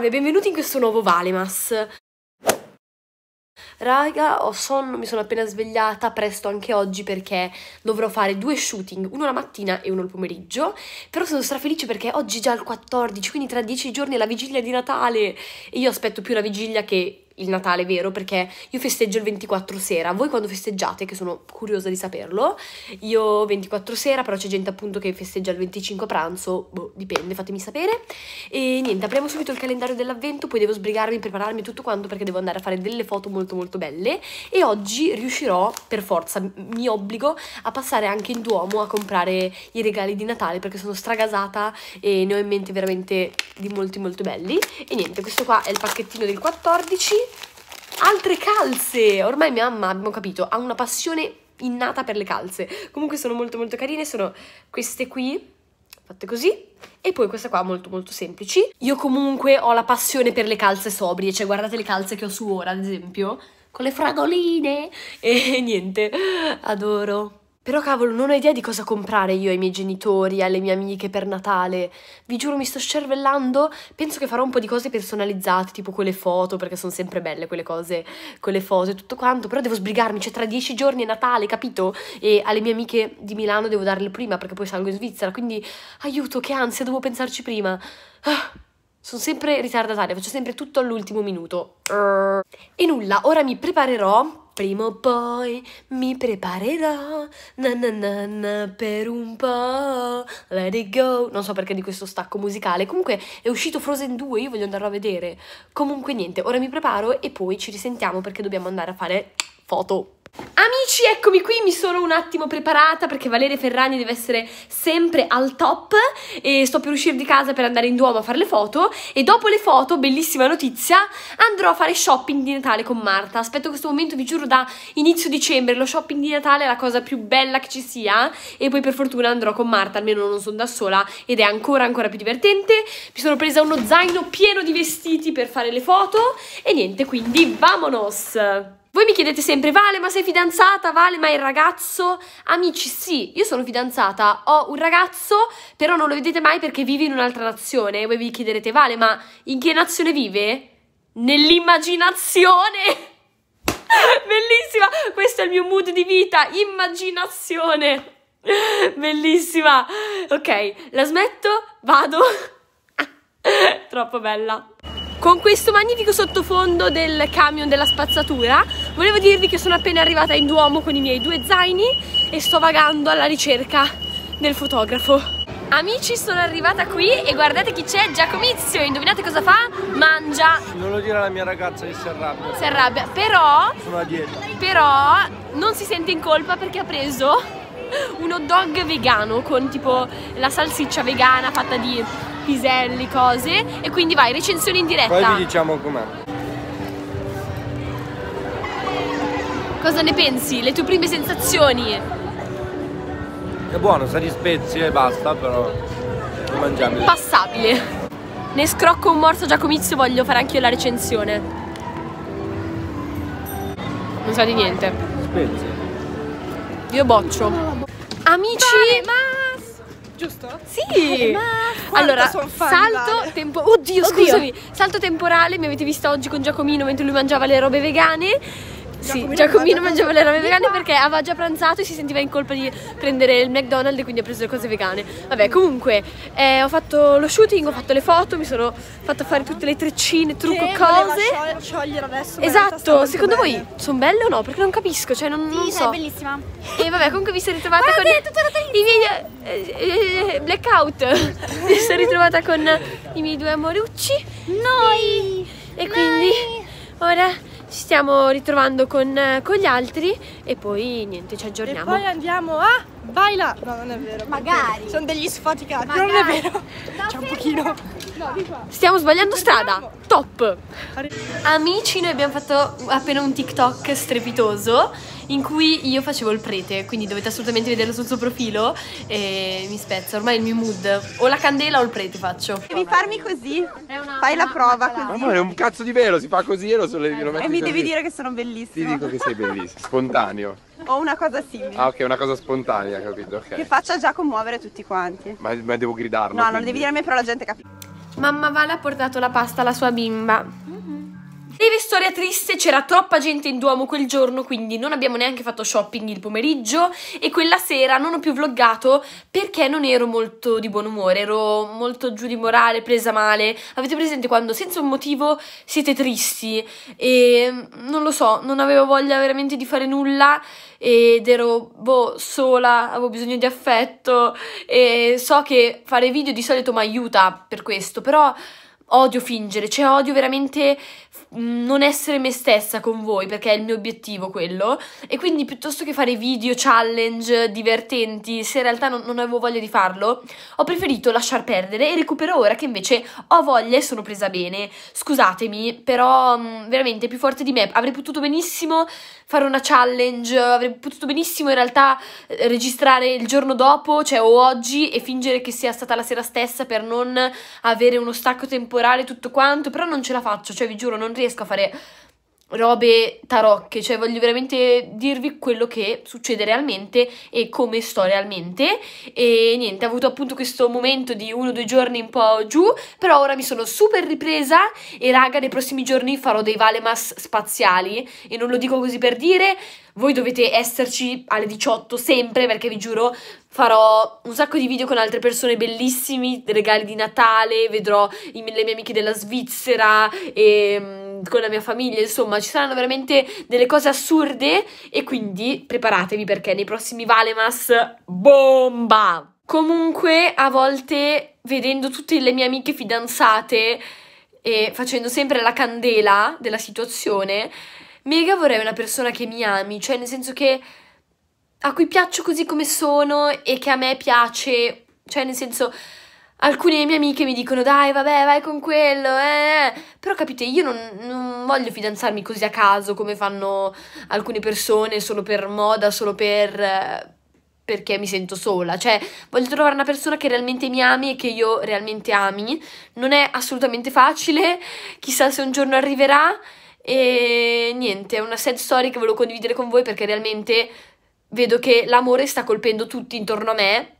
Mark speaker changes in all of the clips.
Speaker 1: Salve, benvenuti in questo nuovo Valemas. Raga, ho sonno, mi sono appena svegliata presto anche oggi perché dovrò fare due shooting, uno la mattina e uno il pomeriggio. Però sono strafelice perché oggi è già il 14, quindi tra 10 giorni è la vigilia di Natale e io aspetto più la vigilia che il Natale, vero? Perché io festeggio il 24 sera, voi quando festeggiate, che sono curiosa di saperlo, io 24 sera, però c'è gente appunto che festeggia il 25 pranzo, boh, dipende, fatemi sapere. E niente, apriamo subito il calendario dell'avvento, poi devo sbrigarmi, prepararmi tutto quanto perché devo andare a fare delle foto molto molto belle e oggi riuscirò per forza, mi obbligo a passare anche in Duomo a comprare i regali di Natale perché sono stragasata e ne ho in mente veramente di molti molto belli. E niente, questo qua è il pacchettino del 14 altre calze. Ormai mia mamma, abbiamo capito, ha una passione innata per le calze. Comunque sono molto molto carine, sono queste qui fatte così. E poi queste qua molto molto semplici. Io comunque ho la passione per le calze sobrie, cioè guardate le calze che ho su ora, ad esempio, con le fragoline e niente, adoro. Però cavolo, non ho idea di cosa comprare io ai miei genitori, alle mie amiche per Natale. Vi giuro, mi sto scervellando. Penso che farò un po' di cose personalizzate, tipo quelle foto, perché sono sempre belle quelle cose con le foto e tutto quanto. Però devo sbrigarmi, cioè tra dieci giorni è Natale, capito? E alle mie amiche di Milano devo darle prima, perché poi salgo in Svizzera. Quindi, aiuto, che ansia, devo pensarci prima. Ah. Sono sempre ritardataria, faccio sempre tutto all'ultimo minuto. E nulla, ora mi preparerò Prima o poi mi preparerò na na na na per un po'. Let it go. Non so perché di questo stacco musicale. Comunque è uscito Frozen 2, io voglio andarlo a vedere. Comunque niente, ora mi preparo e poi ci risentiamo perché dobbiamo andare a fare foto. Amici, eccomi qui, mi sono un attimo preparata perché Valeria Ferragni deve essere sempre al top e sto per uscire di casa per andare in Duomo a fare le foto e dopo le foto, bellissima notizia, andrò a fare shopping di Natale con Marta. Aspetto questo momento, vi giuro, da inizio dicembre, lo shopping di Natale è la cosa più bella che ci sia e poi per fortuna andrò con Marta, almeno non sono da sola ed è ancora ancora più divertente. Mi sono presa uno zaino pieno di vestiti per fare le foto e niente, quindi vamonos! Voi mi chiedete sempre, Vale, ma sei fidanzata? Vale, ma il ragazzo? Amici, sì, io sono fidanzata, ho un ragazzo, però non lo vedete mai perché vive in un'altra nazione. Voi vi chiederete, Vale, ma in che nazione vive? Nell'immaginazione! Bellissima! Questo è il mio mood di vita, immaginazione! Bellissima! Ok, la smetto, vado. Troppo bella con questo magnifico sottofondo del camion della spazzatura volevo dirvi che sono appena arrivata in Duomo con i miei due zaini e sto vagando alla ricerca del fotografo Amici sono arrivata qui e guardate chi c'è, Giacomizio, indovinate cosa fa? Mangia Non lo dire alla mia ragazza che si arrabbia Si arrabbia, però Sono a dieta Però non si sente in colpa perché ha preso uno dog vegano con tipo la salsiccia vegana fatta di piselli, cose e quindi vai, recensione in diretta. Poi vi diciamo com'è. Cosa ne pensi? Le tue prime sensazioni? È buono, sa di spezie e basta, però non mangiabile. Passabile. Ne scrocco un morso Giacomizio, voglio fare anch'io la recensione. Non sa di niente. Spezie. Io boccio. Amici, vale, ma Giusto? Sì! Ma allora, salto, tempo... Oddio, Oddio, scusami, salto temporale, mi avete visto oggi con Giacomino mentre lui mangiava le robe vegane
Speaker 2: sì, Giacomino, mangiava le rame vegane
Speaker 1: perché aveva già pranzato e si sentiva in colpa di prendere il McDonald's e quindi ha preso le cose vegane. Vabbè, comunque eh, ho fatto lo shooting, ho fatto le foto, mi sono fatta fare tutte le treccine, trucco, che cose. Sciog- sciogliere adesso. Esatto, secondo belle. voi sono belle o no? Perché non capisco, cioè non, sì, non so. Sì, bellissima. E vabbè, comunque vi sono ritrovata Guardate, con i miei eh, eh, blackout. mi sono ritrovata con i miei due amorucci. Noi! E, e noi. quindi ora ci stiamo ritrovando con, eh, con, gli altri e poi niente, ci aggiorniamo. E poi andiamo a Baila! No, non è vero. Magari. Sono degli sfaticati. Magari. Non è vero. C'è un pochino. Stiamo sbagliando strada. Top. Amici, noi abbiamo fatto appena un TikTok strepitoso in cui io facevo il prete, quindi dovete assolutamente vederlo sul suo profilo e mi spezza, ormai il mio mood. O la candela o il prete faccio. Devi farmi così. Fai la prova così. Amore, è un cazzo di velo, si fa così e lo, sollevi, eh, lo metti E mi così. devi dire che sono bellissimo. Ti dico che sei bellissimo, spontaneo. O una cosa simile. Ah, ok, una cosa spontanea, capito? Okay. Che faccia già commuovere tutti quanti. Ma, ma devo gridarlo. No, quindi. non devi dire a me, però la gente capisce. Mamma Vale ha portato la pasta alla sua bimba. Mm-hmm. Breve storia triste, c'era troppa gente in Duomo quel giorno, quindi non abbiamo neanche fatto shopping il pomeriggio e quella sera non ho più vloggato perché non ero molto di buon umore, ero molto giù di morale, presa male. Avete presente quando senza un motivo siete tristi e mm, non lo so, non avevo voglia veramente di fare nulla ed ero boh, sola, avevo bisogno di affetto e so che fare video di solito mi aiuta per questo, però odio fingere, cioè odio veramente Mm, non essere me stessa con voi, perché è il mio obiettivo quello. E quindi piuttosto che fare video challenge divertenti, se in realtà non, non avevo voglia di farlo, ho preferito lasciar perdere e recupero ora che invece ho voglia e sono presa bene. Scusatemi, però mm, veramente più forte di me. Avrei potuto benissimo fare una challenge, avrei potuto benissimo in realtà eh, registrare il giorno dopo, cioè o oggi, e fingere che sia stata la sera stessa per non avere uno stacco temporale tutto quanto, però non ce la faccio, cioè vi giuro, non riesco a fare robe tarocche, cioè voglio veramente dirvi quello che succede realmente e come sto realmente e niente, ho avuto appunto questo momento di uno o due giorni un po' giù, però ora mi sono super ripresa e raga nei prossimi giorni farò dei Valemas spaziali e non lo dico così per dire, voi dovete esserci alle 18 sempre perché vi giuro farò un sacco di video con altre persone bellissimi, regali di Natale, vedrò i, le mie amiche della Svizzera e ehm, con la mia famiglia, insomma, ci saranno veramente delle cose assurde e quindi preparatevi perché nei prossimi Valemas bomba! Comunque, a volte vedendo tutte le mie amiche fidanzate e facendo sempre la candela della situazione, mega vorrei una persona che mi ami, cioè nel senso che a cui piaccio così come sono e che a me piace, cioè nel senso alcune mie amiche mi dicono dai vabbè vai con quello eh, eh. però capite io non, non, voglio fidanzarmi così a caso come fanno alcune persone solo per moda solo per eh, perché mi sento sola cioè voglio trovare una persona che realmente mi ami e che io realmente ami non è assolutamente facile chissà se un giorno arriverà e niente è una sad story che volevo condividere con voi perché realmente vedo che l'amore sta colpendo tutti intorno a me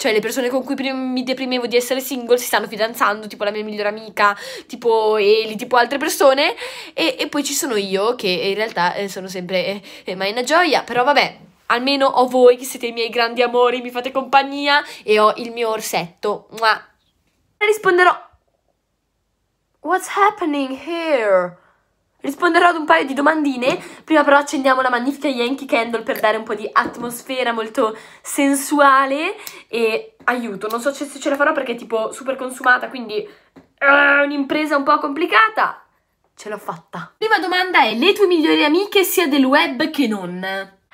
Speaker 1: cioè, le persone con cui mi deprimevo di essere single si stanno fidanzando, tipo la mia migliore amica, tipo Eli, tipo altre persone. E, e poi ci sono io, che eh, in realtà eh, sono sempre eh, eh, mai una gioia. Però vabbè, almeno ho voi che siete i miei grandi amori, mi fate compagnia e ho il mio orsetto. Mua. Risponderò. What's happening here? Risponderò ad un paio di domandine, prima però accendiamo la magnifica Yankee Candle per dare un po' di atmosfera molto sensuale e aiuto, non so se ce la farò perché è tipo super consumata, quindi è uh, eh, un'impresa un po' complicata, ce l'ho fatta. Prima domanda è, le tue migliori amiche sia del web che non?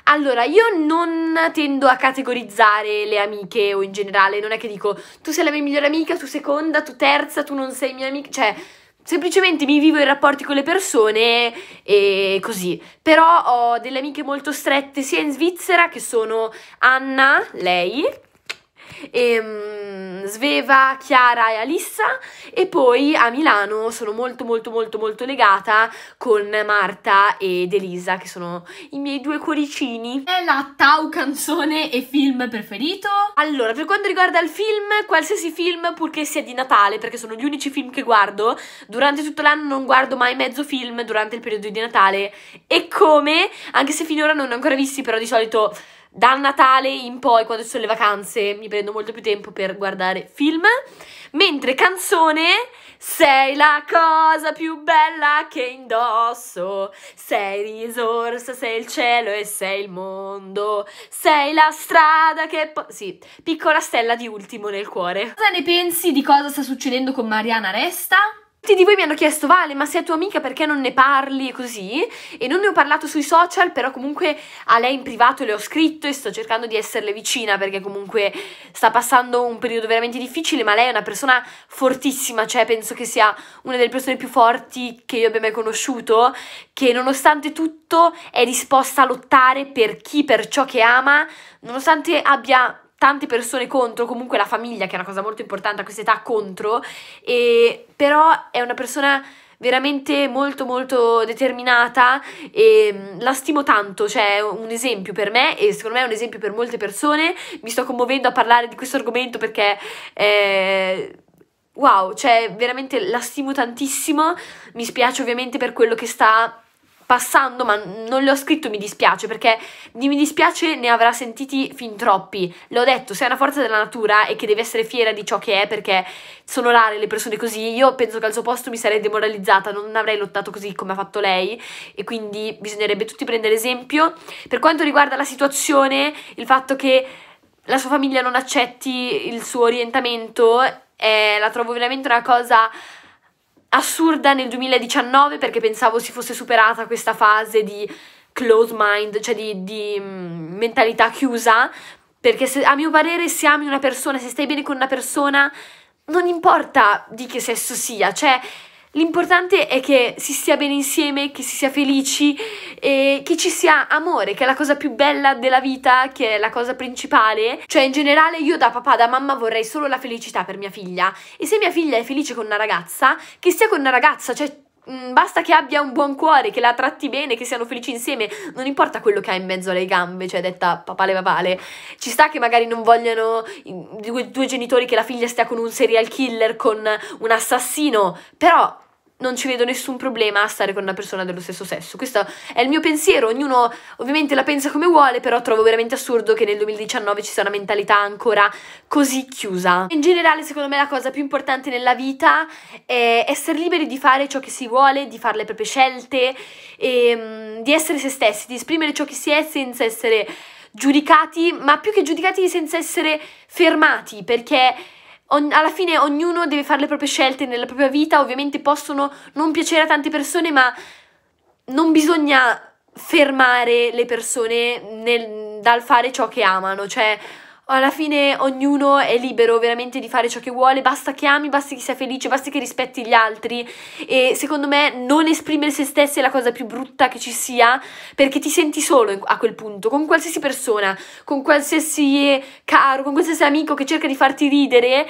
Speaker 1: Allora, io non tendo a categorizzare le amiche o in generale, non è che dico tu sei la mia migliore amica, tu seconda, tu terza, tu non sei mia amica, cioè semplicemente mi vivo i rapporti con le persone e così. Però ho delle amiche molto strette sia in Svizzera che sono Anna, lei, e, um, Sveva, Chiara e Alissa e poi a Milano sono molto molto molto molto legata con Marta ed Elisa che sono i miei due cuoricini. È la Tau canzone e film preferito? Allora, per quanto riguarda il film, qualsiasi film purché sia di Natale perché sono gli unici film che guardo, durante tutto l'anno non guardo mai mezzo film durante il periodo di Natale e come, anche se finora non ne ho ancora visti però di solito da Natale in poi, quando sono le vacanze, mi prendo molto più tempo per guardare film. Mentre canzone, sei la cosa più bella che indosso, sei risorsa, sei il cielo e sei il mondo, sei la strada che... sì, piccola stella di ultimo nel cuore. Cosa ne pensi di cosa sta succedendo con Mariana Resta? Tutti di voi mi hanno chiesto, Vale, ma sei tua amica perché non ne parli così? E non ne ho parlato sui social, però comunque a lei in privato le ho scritto e sto cercando di esserle vicina perché comunque sta passando un periodo veramente difficile, ma lei è una persona fortissima, cioè penso che sia una delle persone più forti che io abbia mai conosciuto, che nonostante tutto è disposta a lottare per chi, per ciò che ama, nonostante abbia tante persone contro, comunque la famiglia, che è una cosa molto importante a questa età, contro, e, però è una persona veramente molto molto determinata e mm, la stimo tanto, cioè è un esempio per me e secondo me è un esempio per molte persone, mi sto commuovendo a parlare di questo argomento perché... Eh, wow, cioè veramente la stimo tantissimo, mi spiace ovviamente per quello che sta passando, ma non le ho scritto mi dispiace, perché di mi dispiace ne avrà sentiti fin troppi. L'ho detto, sei una forza della natura e che deve essere fiera di ciò che è, perché sono rare le persone così. Io penso che al suo posto mi sarei demoralizzata, non avrei lottato così come ha fatto lei, e quindi bisognerebbe tutti prendere esempio. Per quanto riguarda la situazione, il fatto che la sua famiglia non accetti il suo orientamento, eh, la trovo veramente una cosa assurda nel 2019 perché pensavo si fosse superata questa fase di close mind, cioè di, di mm, mentalità chiusa, perché se, a mio parere se ami una persona, se stai bene con una persona, non importa di che sesso sia, cioè L'importante è che si stia bene insieme, che si sia felici e che ci sia amore, che è la cosa più bella della vita, che è la cosa principale. Cioè, in generale, io da papà, da mamma vorrei solo la felicità per mia figlia. E se mia figlia è felice con una ragazza, che sia con una ragazza, cioè mm, basta che abbia un buon cuore, che la tratti bene, che siano felici insieme, non importa quello che ha in mezzo alle gambe, cioè detta papale papale. Ci sta che magari non vogliano mm, due, due genitori che la figlia stia con un serial killer, con un assassino, però non ci vedo nessun problema a stare con una persona dello stesso sesso. Questo è il mio pensiero, ognuno ovviamente la pensa come vuole, però trovo veramente assurdo che nel 2019 ci sia una mentalità ancora così chiusa. In generale, secondo me la cosa più importante nella vita è essere liberi di fare ciò che si vuole, di fare le proprie scelte, e, ehm, di essere se stessi, di esprimere ciò che si è senza essere giudicati, ma più che giudicati senza essere fermati, perché on- alla fine ognuno deve fare le proprie scelte nella propria vita, ovviamente possono non piacere a tante persone, ma non bisogna fermare le persone nel, dal fare ciò che amano, cioè alla fine ognuno è libero veramente di fare ciò che vuole, basta che ami, basta che sia felice, basta che rispetti gli altri e secondo me non esprimere se stessi è la cosa più brutta che ci sia perché ti senti solo a quel punto, con qualsiasi persona, con qualsiasi caro, con qualsiasi amico che cerca di farti ridere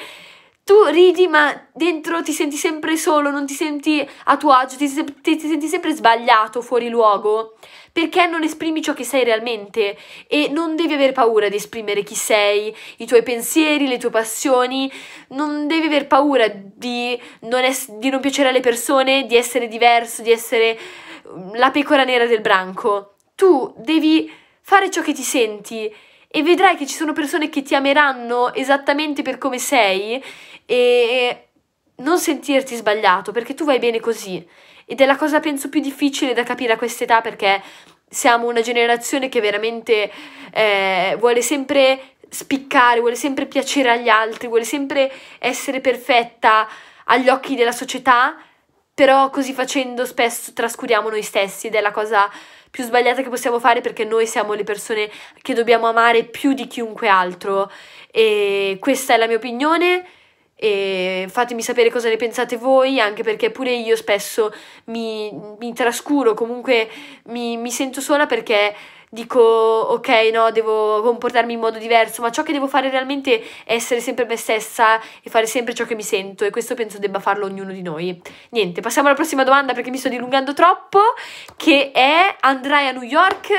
Speaker 1: tu ridi ma dentro ti senti sempre solo, non ti senti a tuo agio, ti, se- ti, senti sempre sbagliato, fuori luogo, perché non esprimi ciò che sei realmente e non devi avere paura di esprimere chi sei, i tuoi pensieri, le tue passioni, non devi aver paura di non, es- di non piacere alle persone, di essere diverso, di essere mm, la pecora nera del branco. Tu devi fare ciò che ti senti e vedrai che ci sono persone che ti ameranno esattamente per come sei e non sentirti sbagliato perché tu vai bene così ed è la cosa penso più difficile da capire a quest'età perché siamo una generazione che veramente eh, vuole sempre spiccare, vuole sempre piacere agli altri, vuole sempre essere perfetta agli occhi della società, però così facendo spesso trascuriamo noi stessi ed è la cosa più sbagliata che possiamo fare perché noi siamo le persone che dobbiamo amare più di chiunque altro e questa è la mia opinione e fatemi sapere cosa ne pensate voi, anche perché pure io spesso mi, mi trascuro, comunque mi, mi sento sola perché dico ok no devo comportarmi in modo diverso ma ciò che devo fare realmente è essere sempre me stessa e fare sempre ciò che mi sento e questo penso debba farlo ognuno di noi niente passiamo alla prossima domanda perché mi sto dilungando troppo che è andrai a New York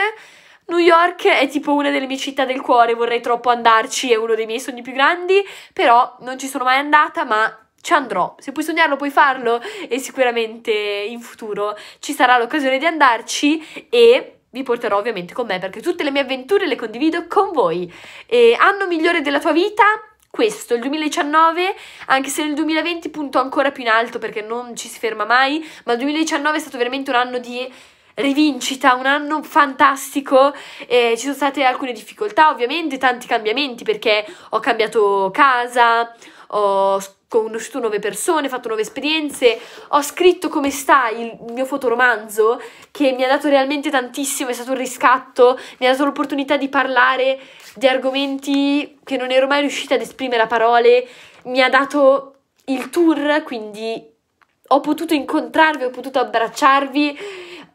Speaker 1: New York è tipo una delle mie città del cuore, vorrei troppo andarci, è uno dei miei sogni più grandi, però non ci sono mai andata, ma ci andrò. Se puoi sognarlo, puoi farlo e sicuramente in futuro ci sarà l'occasione di andarci e vi porterò ovviamente con me perché tutte le mie avventure le condivido con voi. E anno migliore della tua vita? Questo, il 2019, anche se nel 2020 punto ancora più in alto perché non ci si ferma mai, ma il 2019 è stato veramente un anno di rivincita, un anno fantastico, eh, ci sono state alcune difficoltà ovviamente, tanti cambiamenti perché ho cambiato casa, ho conosciuto nuove persone, fatto nuove esperienze, ho scritto come sta il mio fotoromanzo che mi ha dato realmente tantissimo, è stato un riscatto, mi ha dato l'opportunità di parlare di argomenti che non ero mai riuscita ad esprimere a parole, mi ha dato il tour, quindi ho potuto incontrarvi, ho potuto abbracciarvi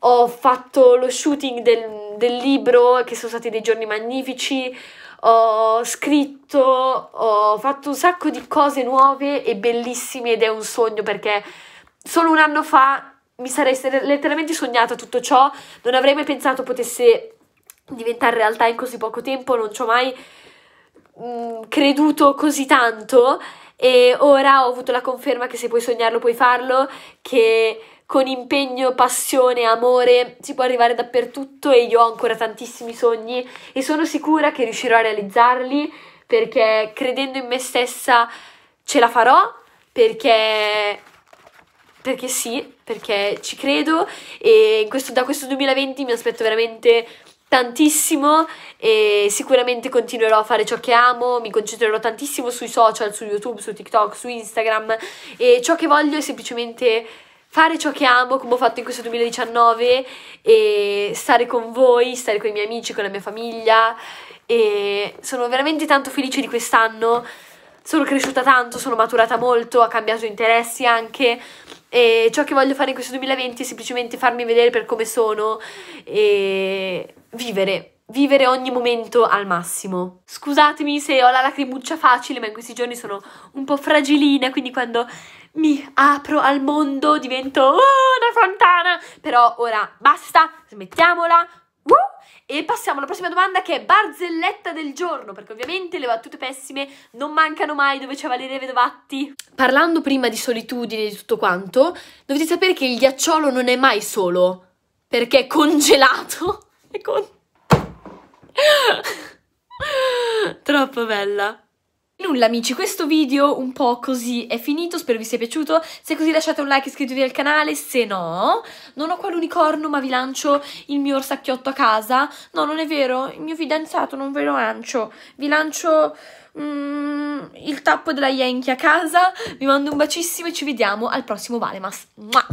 Speaker 1: ho fatto lo shooting del, del libro, che sono stati dei giorni magnifici, ho scritto, ho fatto un sacco di cose nuove e bellissime ed è un sogno perché solo un anno fa mi sarei letteralmente sognata tutto ciò, non avrei mai pensato potesse diventare realtà in così poco tempo, non ci ho mai mh, mm, creduto così tanto e ora ho avuto la conferma che se puoi sognarlo puoi farlo, che con impegno, passione, amore si può arrivare dappertutto e io ho ancora tantissimi sogni e sono sicura che riuscirò a realizzarli perché credendo in me stessa ce la farò perché perché sì, perché ci credo e questo, da questo 2020 mi aspetto veramente tantissimo e sicuramente continuerò a fare ciò che amo, mi concentrerò tantissimo sui social, su YouTube, su TikTok, su Instagram e ciò che voglio è semplicemente fare ciò che amo come ho fatto in questo 2019 e stare con voi, stare con i miei amici, con la mia famiglia e sono veramente tanto felice di quest'anno, sono cresciuta tanto, sono maturata molto, ho cambiato interessi anche e ciò che voglio fare in questo 2020 è semplicemente farmi vedere per come sono e vivere vivere ogni momento al massimo. Scusatemi se ho la lacrimuccia facile, ma in questi giorni sono un po' fragilina, quindi quando mi apro al mondo divento oh, una fontana. Però ora basta, smettiamola. Uh, e passiamo alla prossima domanda che è barzelletta del giorno, perché ovviamente le battute pessime non mancano mai dove c'è Valeria Vedovatti. Parlando prima di solitudine e di tutto quanto, dovete sapere che il ghiacciolo non è mai solo, perché è congelato. È congelato Troppo bella. Nulla amici, questo video un po' così è finito, spero vi sia piaciuto, se è così lasciate un like e iscrivetevi al canale, se no non ho qua l'unicorno ma vi lancio il mio orsacchiotto a casa, no non è vero, il mio fidanzato non ve lo lancio, vi lancio mm, il tappo della Yankee a casa, vi mando un bacissimo e ci vediamo al prossimo Valemas. Mua!